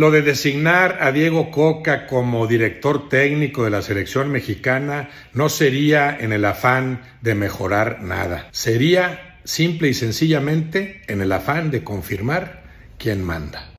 Lo de designar a Diego Coca como director técnico de la selección mexicana no sería en el afán de mejorar nada. Sería simple y sencillamente en el afán de confirmar quién manda.